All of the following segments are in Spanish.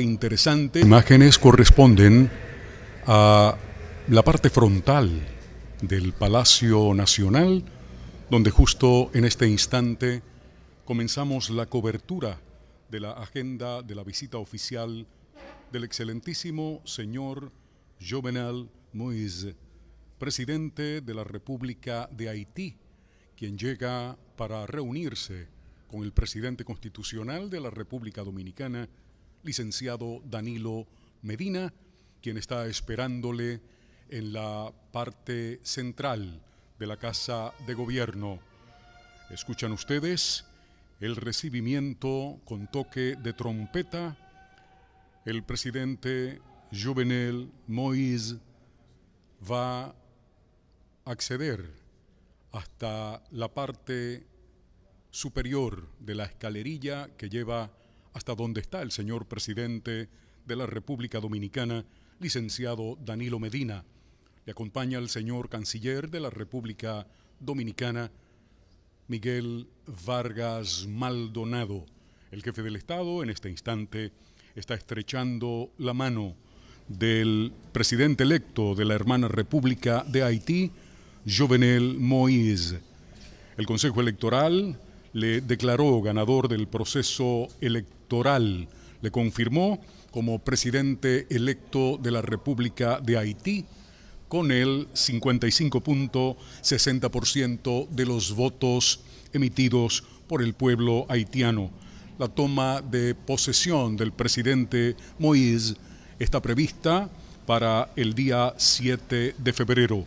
Interesante. Imágenes corresponden a la parte frontal del Palacio Nacional, donde justo en este instante comenzamos la cobertura de la agenda de la visita oficial del excelentísimo señor Jovenel Moïse, presidente de la República de Haití, quien llega para reunirse con el presidente constitucional de la República Dominicana, licenciado Danilo Medina, quien está esperándole en la parte central de la Casa de Gobierno. Escuchan ustedes el recibimiento con toque de trompeta. El presidente Juvenel Moïse va a acceder hasta la parte superior de la escalerilla que lleva hasta donde está el señor presidente de la República Dominicana, licenciado Danilo Medina. Le acompaña el señor canciller de la República Dominicana, Miguel Vargas Maldonado. El jefe del Estado en este instante está estrechando la mano del presidente electo de la hermana República de Haití, Jovenel Moïse. El Consejo Electoral le declaró ganador del proceso electoral oral le confirmó como presidente electo de la República de Haití con el 55.60% de los votos emitidos por el pueblo haitiano. La toma de posesión del presidente Moïse está prevista para el día 7 de febrero.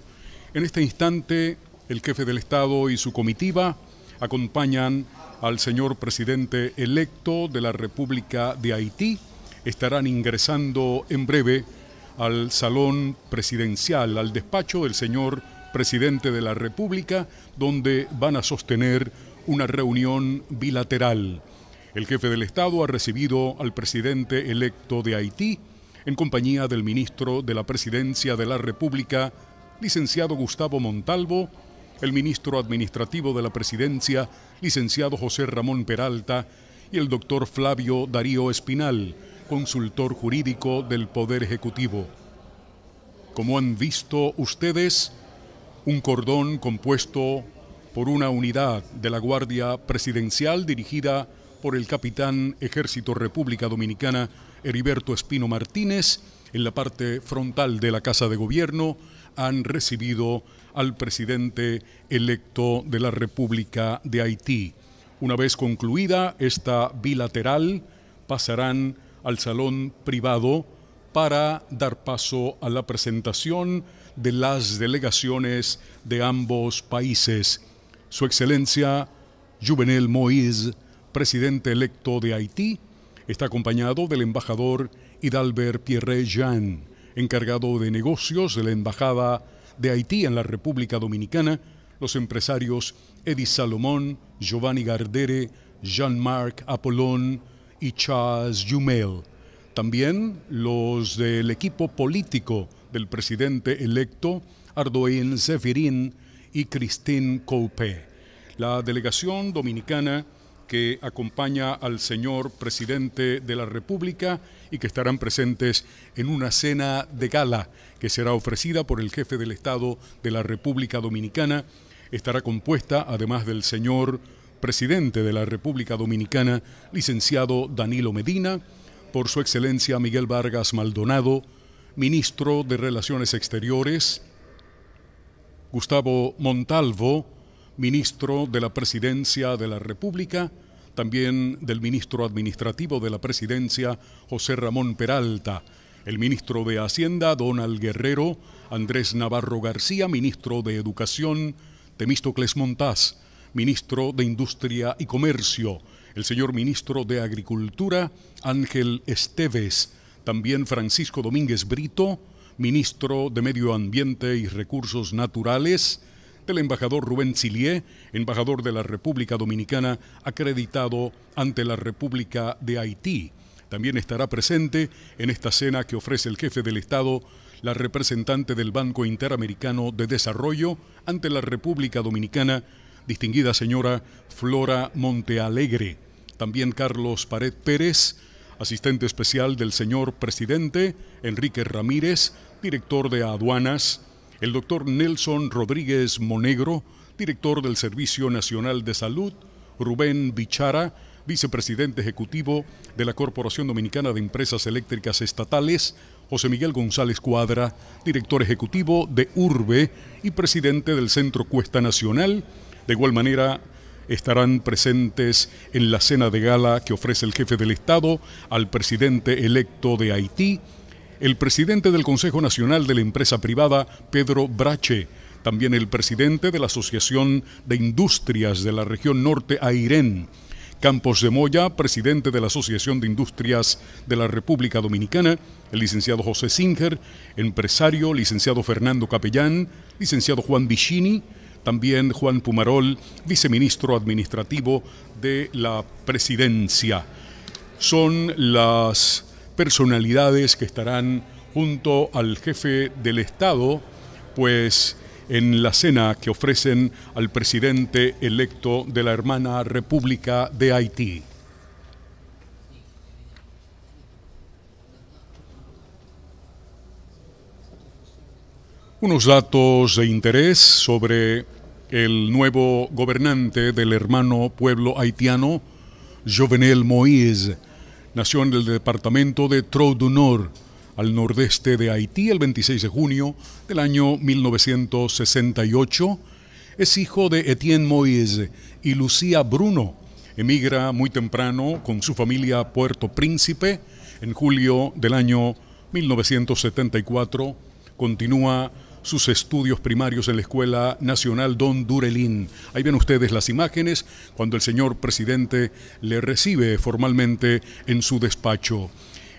En este instante, el jefe del Estado y su comitiva acompañan al señor presidente electo de la República de Haití. Estarán ingresando en breve al salón presidencial, al despacho del señor presidente de la República, donde van a sostener una reunión bilateral. El jefe del Estado ha recibido al presidente electo de Haití en compañía del ministro de la Presidencia de la República, licenciado Gustavo Montalvo, el ministro administrativo de la presidencia, licenciado José Ramón Peralta, y el doctor Flavio Darío Espinal, consultor jurídico del Poder Ejecutivo. Como han visto ustedes, un cordón compuesto por una unidad de la Guardia Presidencial dirigida por el capitán Ejército República Dominicana Heriberto Espino Martínez en la parte frontal de la Casa de Gobierno han recibido al presidente electo de la República de Haití. Una vez concluida esta bilateral, pasarán al salón privado para dar paso a la presentación de las delegaciones de ambos países. Su Excelencia Juvenel Moïse, presidente electo de Haití, está acompañado del embajador Hidalbert Pierre Jean encargado de negocios de la Embajada de Haití en la República Dominicana, los empresarios Eddie Salomón, Giovanni Gardere, Jean-Marc Apollon y Charles Jumel. También los del equipo político del presidente electo Ardoin Zefirin y Christine Coupe. La delegación dominicana que acompaña al señor presidente de la República y que estarán presentes en una cena de gala que será ofrecida por el jefe del Estado de la República Dominicana. Estará compuesta, además del señor presidente de la República Dominicana, licenciado Danilo Medina, por su excelencia Miguel Vargas Maldonado, ministro de Relaciones Exteriores, Gustavo Montalvo, ministro de la Presidencia de la República, también del ministro administrativo de la Presidencia, José Ramón Peralta, el ministro de Hacienda, Donald Guerrero, Andrés Navarro García, ministro de Educación, Temístocles Montás, ministro de Industria y Comercio, el señor ministro de Agricultura, Ángel Esteves, también Francisco Domínguez Brito, ministro de Medio Ambiente y Recursos Naturales, el embajador Rubén Silie, embajador de la República Dominicana, acreditado ante la República de Haití. También estará presente en esta cena que ofrece el jefe del Estado la representante del Banco Interamericano de Desarrollo ante la República Dominicana, distinguida señora Flora Montealegre. También Carlos Pared Pérez, asistente especial del señor presidente, Enrique Ramírez, director de aduanas, el doctor Nelson Rodríguez Monegro, director del Servicio Nacional de Salud, Rubén Bichara, vicepresidente ejecutivo de la Corporación Dominicana de Empresas Eléctricas Estatales, José Miguel González Cuadra, director ejecutivo de Urbe y presidente del Centro Cuesta Nacional. De igual manera, estarán presentes en la cena de gala que ofrece el jefe del Estado al presidente electo de Haití, el presidente del Consejo Nacional de la Empresa Privada, Pedro Brache, también el presidente de la Asociación de Industrias de la Región Norte, AIREN, Campos de Moya, presidente de la Asociación de Industrias de la República Dominicana, el licenciado José Singer, empresario, licenciado Fernando Capellán, licenciado Juan Vicini, también Juan Pumarol, viceministro administrativo de la presidencia. Son las personalidades que estarán junto al jefe del Estado, pues en la cena que ofrecen al presidente electo de la hermana República de Haití. Unos datos de interés sobre el nuevo gobernante del hermano pueblo haitiano, Jovenel Moïse, Nació en el departamento de Trou du Nord, al nordeste de Haití, el 26 de junio del año 1968. Es hijo de Etienne Moïse y Lucía Bruno. Emigra muy temprano con su familia a Puerto Príncipe en julio del año 1974. Continúa sus estudios primarios en la Escuela Nacional Don Durelín. Ahí ven ustedes las imágenes cuando el señor presidente le recibe formalmente en su despacho.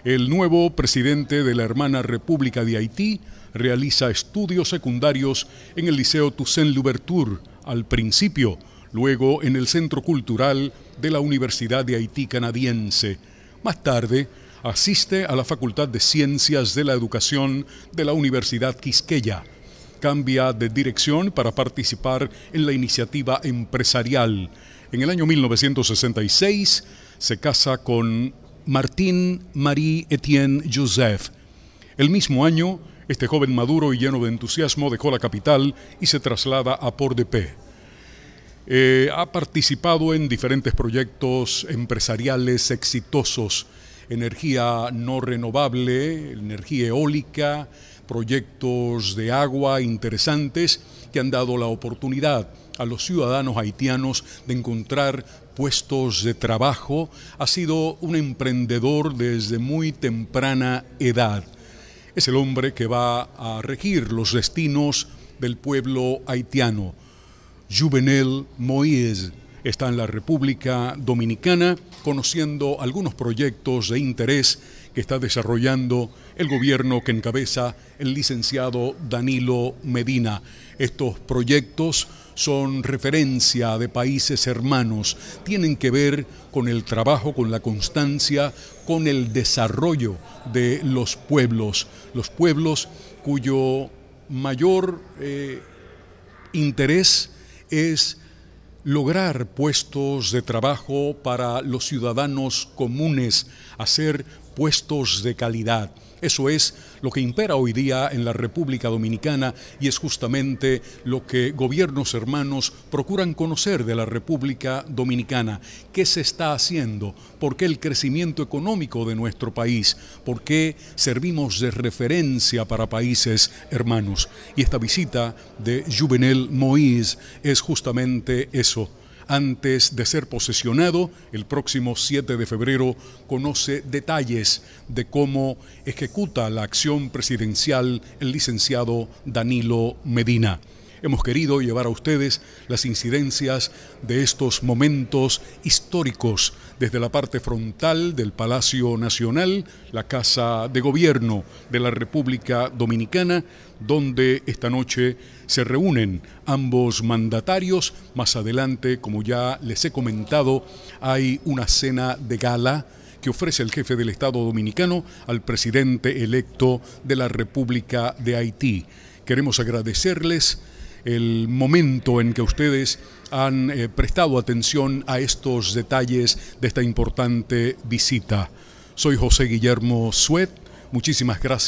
El nuevo presidente de la hermana República de Haití realiza estudios secundarios en el Liceo Toussaint Louverture al principio, luego en el Centro Cultural de la Universidad de Haití Canadiense. Más tarde, asiste a la Facultad de Ciencias de la Educación de la Universidad Quisqueya. Cambia de dirección para participar en la iniciativa empresarial. En el año 1966 se casa con Martín Marie Etienne Joseph. El mismo año, este joven maduro y lleno de entusiasmo dejó la capital y se traslada a Port-de-Paix. Eh, ha participado en diferentes proyectos empresariales exitosos energía no renovable, energía eólica, proyectos de agua interesantes que han dado la oportunidad a los ciudadanos haitianos de encontrar puestos de trabajo. Ha sido un emprendedor desde muy temprana edad. Es el hombre que va a regir los destinos del pueblo haitiano. Juvenel Moïse está en la República Dominicana conociendo algunos proyectos de interés que está desarrollando el gobierno que encabeza el licenciado Danilo Medina. Estos proyectos son referencia de países hermanos, tienen que ver con el trabajo, con la constancia, con el desarrollo de los pueblos, los pueblos cuyo mayor eh, interés es lograr puestos de trabajo para los ciudadanos comunes, hacer puestos de calidad. Eso es lo que impera hoy día en la República Dominicana y es justamente lo que gobiernos hermanos procuran conocer de la República Dominicana. ¿Qué se está haciendo? ¿Por qué el crecimiento económico de nuestro país? ¿Por qué servimos de referencia para países hermanos? Y esta visita de Juvenel Moïse es justamente eso, antes de ser posesionado. El próximo 7 de febrero conoce detalles de cómo ejecuta la acción presidencial el licenciado Danilo Medina hemos querido llevar a ustedes las incidencias de estos momentos históricos desde la parte frontal del Palacio Nacional, la Casa de Gobierno de la República Dominicana, donde esta noche se reúnen ambos mandatarios. Más adelante, como ya les he comentado, hay una cena de gala que ofrece el jefe del Estado dominicano al presidente electo de la República de Haití. Queremos agradecerles el momento en que ustedes han eh, prestado atención a estos detalles de esta importante visita. Soy José Guillermo Suet, muchísimas gracias.